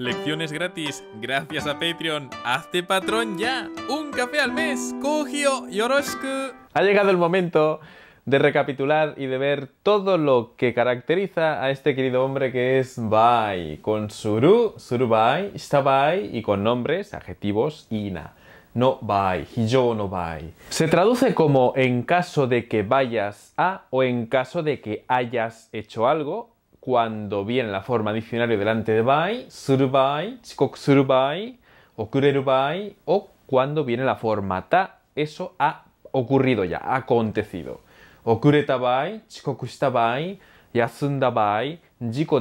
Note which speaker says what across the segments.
Speaker 1: Lecciones gratis, gracias a Patreon. Hazte patrón ya. Un café al mes. Kogio Yoroshiku. Ha llegado el momento de recapitular y de ver todo lo que caracteriza a este querido hombre que es Bai, con suru, surubai, Stabai y con nombres, adjetivos ina. No bai, hijo no bai. Se traduce como en caso de que vayas a o en caso de que hayas hecho algo cuando viene la forma diccionario delante de by, surbai, chikoku by, okureru bai, o cuando viene la forma ta, eso ha ocurrido ya, ha acontecido. Okureta bai, chikoku shita bai, yasunda bai, jiko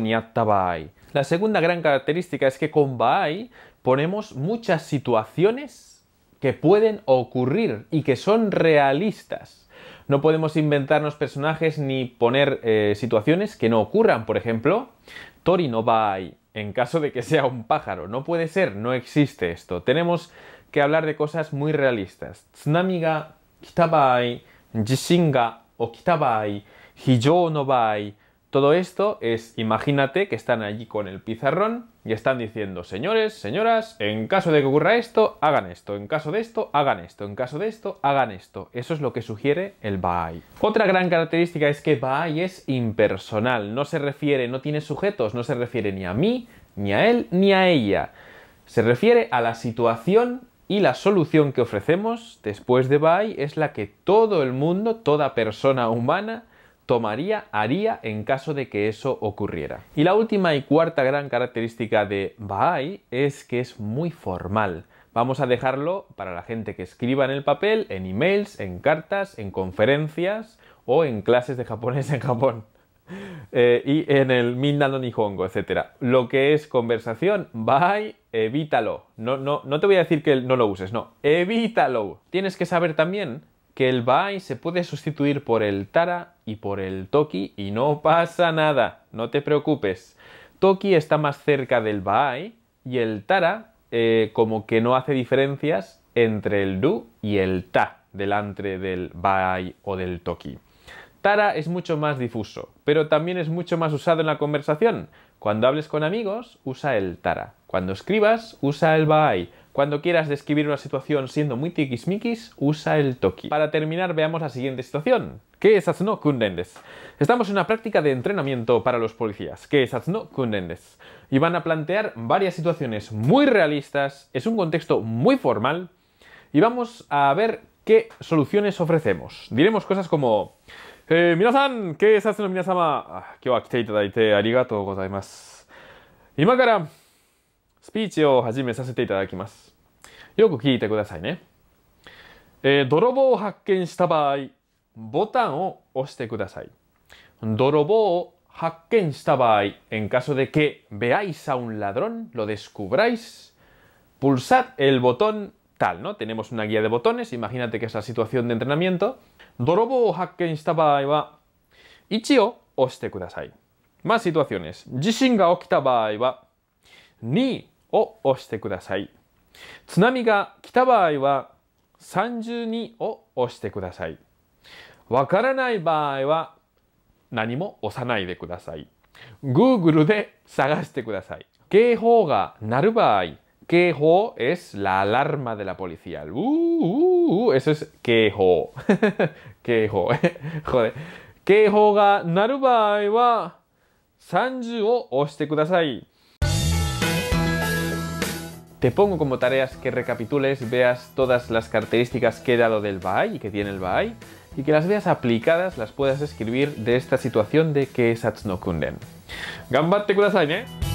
Speaker 1: La segunda gran característica es que con bai ponemos muchas situaciones que pueden ocurrir y que son realistas. No podemos inventarnos personajes ni poner eh, situaciones que no ocurran. Por ejemplo, Tori no va en caso de que sea un pájaro. No puede ser, no existe esto. Tenemos que hablar de cosas muy realistas. Tsunami ga kitabai, jishin ga o kitabai, hijou no todo esto es, imagínate que están allí con el pizarrón y están diciendo, señores, señoras, en caso de que ocurra esto, hagan esto, en caso de esto, hagan esto, en caso de esto, hagan esto. Eso es lo que sugiere el Baai. Otra gran característica es que Baai es impersonal, no se refiere, no tiene sujetos, no se refiere ni a mí, ni a él, ni a ella. Se refiere a la situación y la solución que ofrecemos después de Baai es la que todo el mundo, toda persona humana, tomaría, haría en caso de que eso ocurriera. Y la última y cuarta gran característica de Bahá'í es que es muy formal. Vamos a dejarlo para la gente que escriba en el papel, en emails, en cartas, en conferencias o en clases de japonés en Japón. Eh, y en el Mindano Nihongo, etc. Lo que es conversación, bye, evítalo. No, no, no te voy a decir que no lo uses, no, evítalo. Tienes que saber también que el Baai se puede sustituir por el Tara y por el Toki y no pasa nada, no te preocupes. Toki está más cerca del Bai y el Tara eh, como que no hace diferencias entre el Du y el Ta delante del Bai o del Toki. Tara es mucho más difuso, pero también es mucho más usado en la conversación. Cuando hables con amigos, usa el Tara. Cuando escribas, usa el Baai. Cuando quieras describir una situación siendo muy tiquismiquis, usa el toki. Para terminar, veamos la siguiente situación. ¿Qué es no Kundendes? Estamos en una práctica de entrenamiento para los policías. ¿Qué es no Kundendes? Y van a plantear varias situaciones muy realistas, es un contexto muy formal, y vamos a ver qué soluciones ofrecemos. Diremos cosas como... Eh, minasan, ¿qué es no minasama? Ah, kyo wa kite arigatou gozaimasu. スピーチを始めさせていただきます。よく聞いてくださいね。えー、泥棒を発見した場合、ボタンを押してください。泥棒を発見した場合、en caso de que veáis a un ladrón, lo descubráis, pulsad el botón tal, ¿no? Tenemos una guía de botones, imagínate que es la situación de entrenamiento. Dorobo o hakken shita b a a s i t u a Más situaciones. 地震が起きた場合は、2を押してください。津波が来た場合は32を押してください。わからない場合は何も押さないでください。Google で探してください。警報が鳴る場合、警報 es la alarma de la policía. Uh, uh, eso es 警報。警報。警報が鳴る場合は30を押してください。Te pongo como tareas que recapitules, veas todas las características que he dado del Bahá'í y que tiene el Bahá'í, y que las veas aplicadas, las puedas escribir de esta situación de que es Kunden. ¡Gambate kudasai, eh!